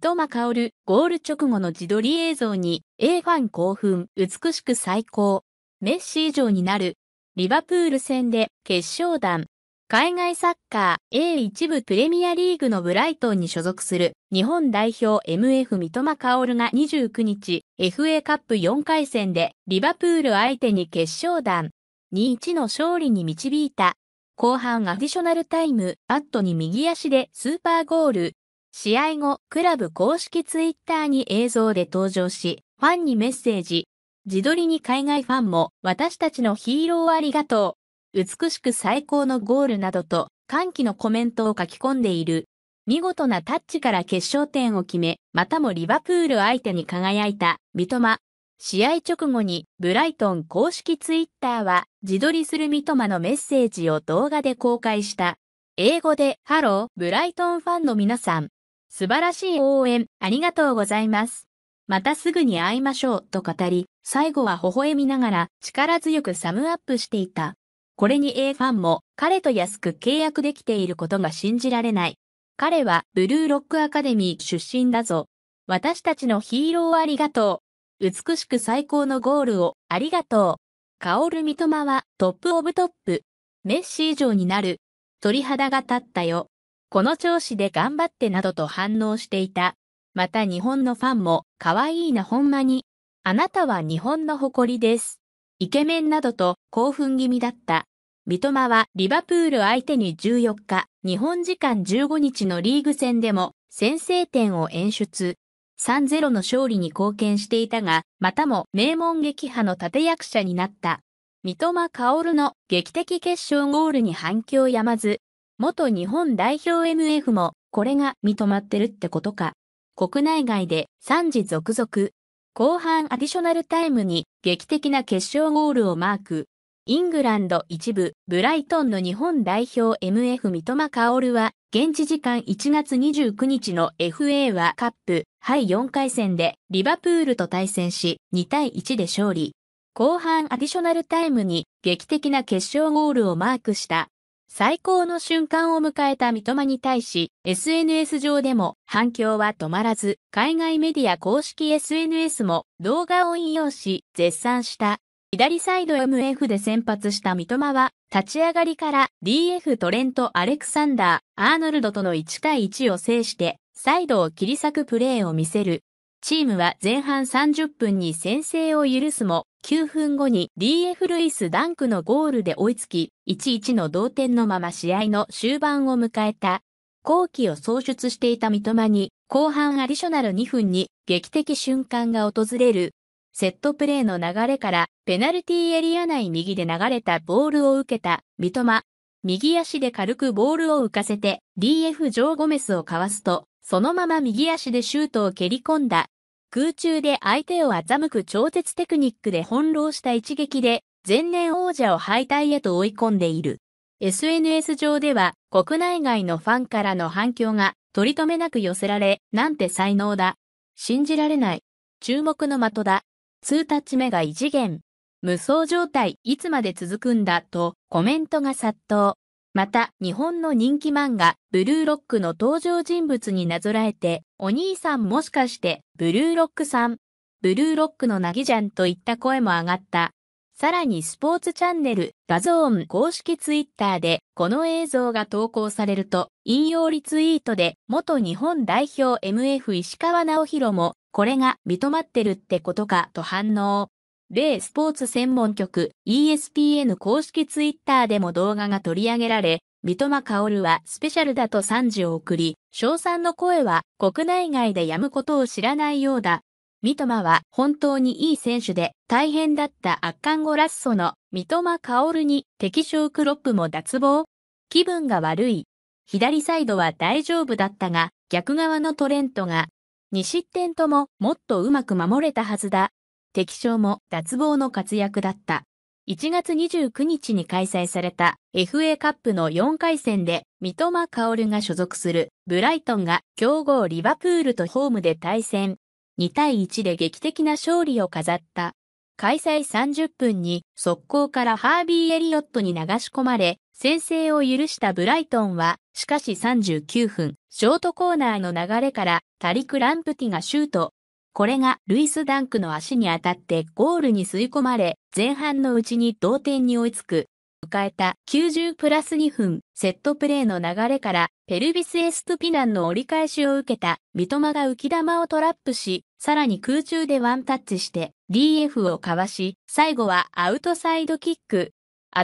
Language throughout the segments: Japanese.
三笘薫、ゴール直後の自撮り映像に、A ファン興奮、美しく最高。メッシ以上になる。リバプール戦で決勝弾。海外サッカー a 一部プレミアリーグのブライトンに所属する日本代表 MF 三笘薫が29日 FA カップ4回戦でリバプール相手に決勝弾2-1の勝利に導いた。後半アディショナルタイム、バットに右足でスーパーゴール。試合後、クラブ公式ツイッターに映像で登場し、ファンにメッセージ。自撮りに海外ファンも、私たちのヒーローありがとう。美しく最高のゴールなどと、歓喜のコメントを書き込んでいる。見事なタッチから決勝点を決め、またもリバプール相手に輝いた、三笘。試合直後に、ブライトン公式ツイッターは、自撮りする三笘のメッセージを動画で公開した。英語で、ハロー、ブライトンファンの皆さん。素晴らしい応援、ありがとうございます。またすぐに会いましょうと語り、最後は微笑みながら力強くサムアップしていた。これに A ファンも彼と安く契約できていることが信じられない。彼はブルーロックアカデミー出身だぞ。私たちのヒーローありがとう。美しく最高のゴールをありがとう。カオル・ミトマはトップオブトップ。メッシ以上になる。鳥肌が立ったよ。この調子で頑張ってなどと反応していた。また日本のファンも、可愛いなほんまに。あなたは日本の誇りです。イケメンなどと興奮気味だった。三笘はリバプール相手に14日、日本時間15日のリーグ戦でも先制点を演出。3-0の勝利に貢献していたが、またも名門撃破の立役者になった。三笘薫の劇的決勝ゴールに反響やまず、元日本代表 MF もこれが認まってるってことか。国内外で3時続々。後半アディショナルタイムに劇的な決勝ゴールをマーク。イングランド一部、ブライトンの日本代表 MF 三笘薫は、現地時間1月29日の FA はカップ、敗4回戦でリバプールと対戦し、2対1で勝利。後半アディショナルタイムに劇的な決勝ゴールをマークした最高の瞬間を迎えた三笘に対し、SNS 上でも反響は止まらず、海外メディア公式 SNS も動画を引用し、絶賛した。左サイド MF で先発した三笘は、立ち上がりから DF トレント・アレクサンダー、アーノルドとの1対1を制して、サイドを切り裂くプレーを見せる。チームは前半30分に先制を許すも、9分後に DF ルイス・ダンクのゴールで追いつき、1-1の同点のまま試合の終盤を迎えた。後期を創出していた三笘に、後半アディショナル2分に劇的瞬間が訪れる。セットプレーの流れから、ペナルティーエリア内右で流れたボールを受けた、三笘。右足で軽くボールを浮かせて、DF ジョー・ゴメスをかわすと、そのまま右足でシュートを蹴り込んだ。空中で相手を欺く超絶テクニックで翻弄した一撃で、前年王者を敗退へと追い込んでいる。SNS 上では、国内外のファンからの反響が、取り留めなく寄せられ、なんて才能だ。信じられない。注目の的だ。2タッチ目が異次元。無双状態、いつまで続くんだと、コメントが殺到。また、日本の人気漫画、ブルーロックの登場人物になぞらえて、お兄さんもしかして、ブルーロックさん、ブルーロックのなぎじゃんといった声も上がった。さらにスポーツチャンネル、バゾーン公式ツイッターで、この映像が投稿されると、引用リツイートで、元日本代表 MF 石川直弘も、これが認まってるってことかと反応。米スポーツ専門局 ESPN 公式ツイッターでも動画が取り上げられ、三笘薫はスペシャルだと賛辞を送り、賞賛の声は国内外でやむことを知らないようだ。三笘は本当にいい選手で大変だった圧巻後ラッソの三笘薫に敵将クロップも脱帽気分が悪い。左サイドは大丈夫だったが逆側のトレントが2失点とももっとうまく守れたはずだ敵将も脱帽の活躍だった。1月29日に開催された FA カップの4回戦で三笘薫が所属するブライトンが強豪リバプールとホームで対戦。2対1で劇的な勝利を飾った。開催30分に速攻からハービー・エリオットに流し込まれ、先制を許したブライトンは、しかし39分、ショートコーナーの流れから、タリク・ランプティがシュート。これがルイス・ダンクの足に当たってゴールに吸い込まれ、前半のうちに同点に追いつく。迎えた90プラス2分、セットプレーの流れから、ペルビス・エストピナンの折り返しを受けた、三笘が浮き玉をトラップし、さらに空中でワンタッチして、DF をかわし、最後はアウトサイドキック。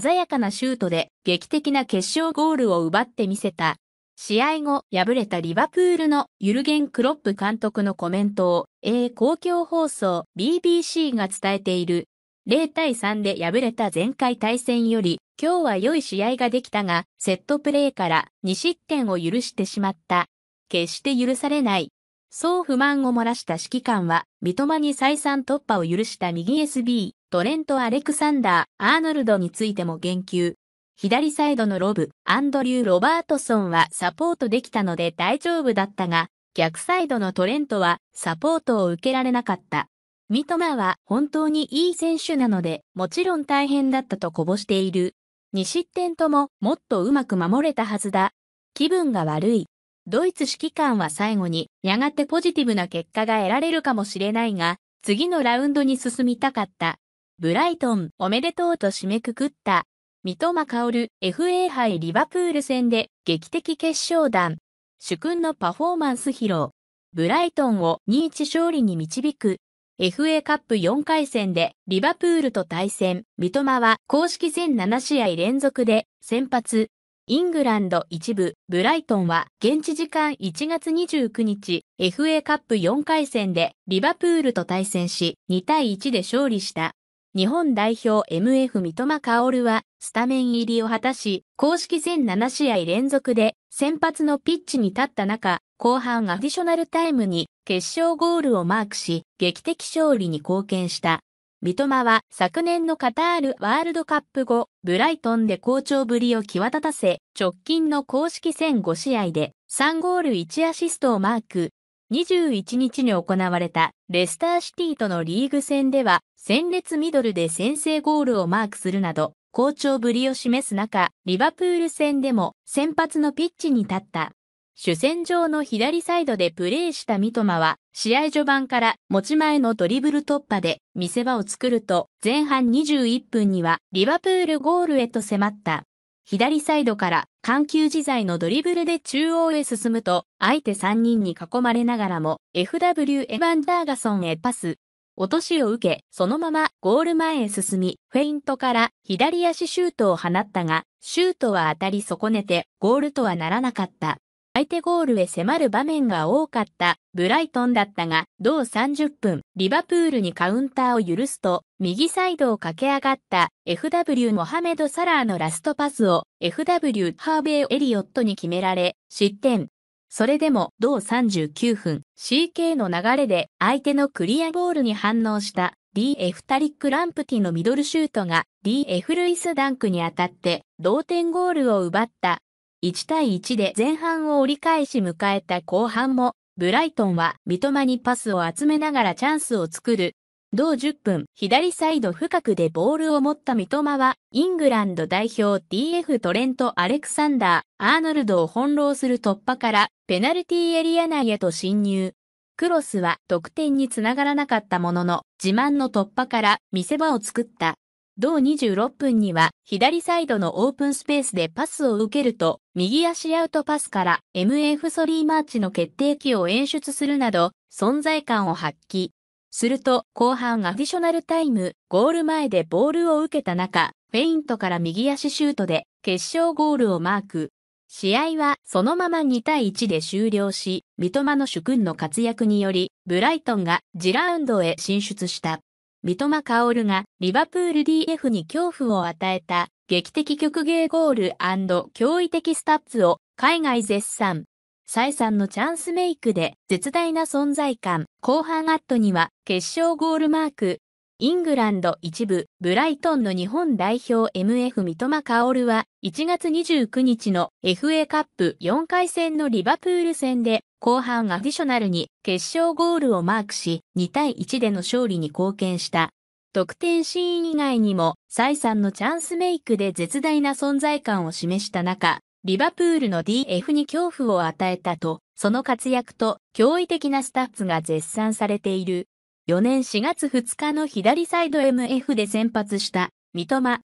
鮮やかなシュートで劇的な決勝ゴールを奪ってみせた試合後、敗れたリバプールのユルゲン・クロップ監督のコメントを、A 公共放送 BBC が伝えている。0対3で敗れた前回対戦より、今日は良い試合ができたが、セットプレーから2失点を許してしまった。決して許されない。そう不満を漏らした指揮官は、三笘に再三突破を許した右 SB、トレント・アレクサンダー・アーノルドについても言及。左サイドのロブ、アンドリュー・ロバートソンはサポートできたので大丈夫だったが、逆サイドのトレントはサポートを受けられなかった。三マは本当にいい選手なので、もちろん大変だったとこぼしている。2失点とももっとうまく守れたはずだ。気分が悪い。ドイツ指揮官は最後に、やがてポジティブな結果が得られるかもしれないが、次のラウンドに進みたかった。ブライトン、おめでとうと締めくくった。三笘薫 FA 杯リバプール戦で劇的決勝弾。主君のパフォーマンス披露。ブライトンを2-1勝利に導く。FA カップ4回戦でリバプールと対戦。三笘は公式全7試合連続で先発。イングランド一部、ブライトンは現地時間1月29日、FA カップ4回戦でリバプールと対戦し、2対1で勝利した。日本代表 MF 三笘薫はスタメン入りを果たし、公式戦7試合連続で先発のピッチに立った中、後半アディショナルタイムに決勝ゴールをマークし、劇的勝利に貢献した。三笘は昨年のカタールワールドカップ後、ブライトンで好調ぶりを際立たせ、直近の公式戦5試合で3ゴール1アシストをマーク。21日に行われたレスターシティとのリーグ戦では戦列ミドルで先制ゴールをマークするなど、好調ぶりを示す中、リバプール戦でも先発のピッチに立った。主戦場の左サイドでプレーした三笘は、試合序盤から持ち前のドリブル突破で見せ場を作ると、前半21分にはリバプールゴールへと迫った。左サイドから緩急自在のドリブルで中央へ進むと、相手3人に囲まれながらも FW エヴァン・ダーガソンへパス。落としを受け、そのままゴール前へ進み、フェイントから左足シュートを放ったが、シュートは当たり損ねてゴールとはならなかった。相手ゴールへ迫る場面が多かったブライトンだったが、同30分、リバプールにカウンターを許すと、右サイドを駆け上がった FW モハメド・サラーのラストパスを FW ハーベイ・エリオットに決められ、失点。それでも同39分 CK の流れで相手のクリアボールに反応した DF タリック・ランプティのミドルシュートが DF ルイス・ダンクに当たって同点ゴールを奪った。1対1で前半を折り返し迎えた後半もブライトンは三笘にパスを集めながらチャンスを作る。同10分、左サイド深くでボールを持った三笘は、イングランド代表 DF トレント・アレクサンダー、アーノルドを翻弄する突破から、ペナルティーエリア内へと侵入。クロスは得点につながらなかったものの、自慢の突破から見せ場を作った。同26分には左サイドのオープンスペースでパスを受けると、右足アウトパスから MF ソリーマーチの決定機を演出するなど、存在感を発揮。すると、後半アディショナルタイム、ゴール前でボールを受けた中、フェイントから右足シュートで、決勝ゴールをマーク。試合はそのまま2対1で終了し、三笘の主君の活躍により、ブライトンが次ラウンドへ進出した。三笘薫がリバプール DF に恐怖を与えた劇的曲芸ゴール驚異的スタッツを海外絶賛。サイさんのチャンスメイクで絶大な存在感。後半アットには決勝ゴールマーク。イングランド一部、ブライトンの日本代表 MF 三笘薫は1月29日の FA カップ4回戦のリバプール戦で後半アディショナルに決勝ゴールをマークし2対1での勝利に貢献した。得点シーン以外にも、サイさんのチャンスメイクで絶大な存在感を示した中、リバプールの DF に恐怖を与えたと、その活躍と驚異的なスタッツが絶賛されている。4年4月2日の左サイド MF で先発した三笘。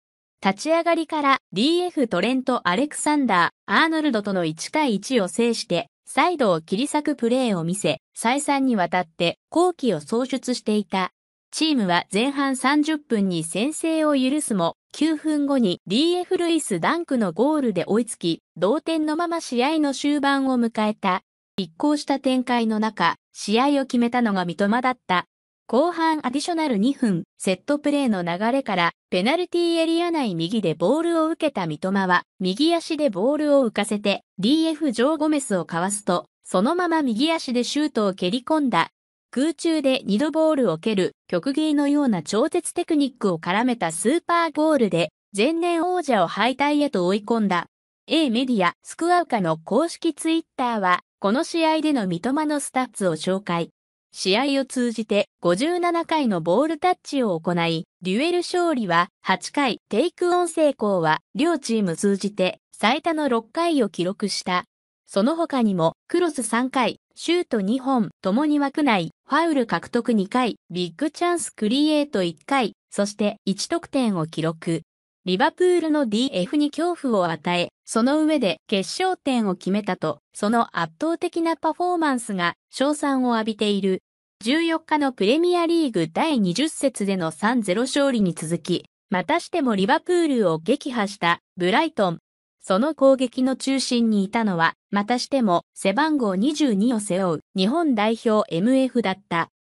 立ち上がりから DF トレント・アレクサンダー・アーノルドとの1対1を制して、サイドを切り裂くプレーを見せ、再三にわたって後期を創出していた。チームは前半30分に先制を許すも、9分後に DF ルイス・ダンクのゴールで追いつき、同点のまま試合の終盤を迎えた。一向した展開の中、試合を決めたのが三笘だった。後半アディショナル2分、セットプレーの流れから、ペナルティエリア内右でボールを受けた三笘は、右足でボールを浮かせて、DF ジョー・ゴメスをかわすと、そのまま右足でシュートを蹴り込んだ。空中で2度ボールを蹴る、曲芸のような超絶テクニックを絡めたスーパーゴールで、前年王者を敗退へと追い込んだ。A メディア、スクアウカの公式ツイッターは、この試合での三笘のスタッツを紹介。試合を通じて57回のボールタッチを行い、デュエル勝利は8回、テイクオン成功は両チーム通じて最多の6回を記録した。その他にも、クロス3回、シュート2本、共に枠内、ファウル獲得2回、ビッグチャンスクリエイト1回、そして1得点を記録。リバプールの DF に恐怖を与え、その上で決勝点を決めたと、その圧倒的なパフォーマンスが賞賛を浴びている。14日のプレミアリーグ第20節での3-0勝利に続き、またしてもリバプールを撃破したブライトン。その攻撃の中心にいたのはまたしても背番号22を背負う日本代表 MF だった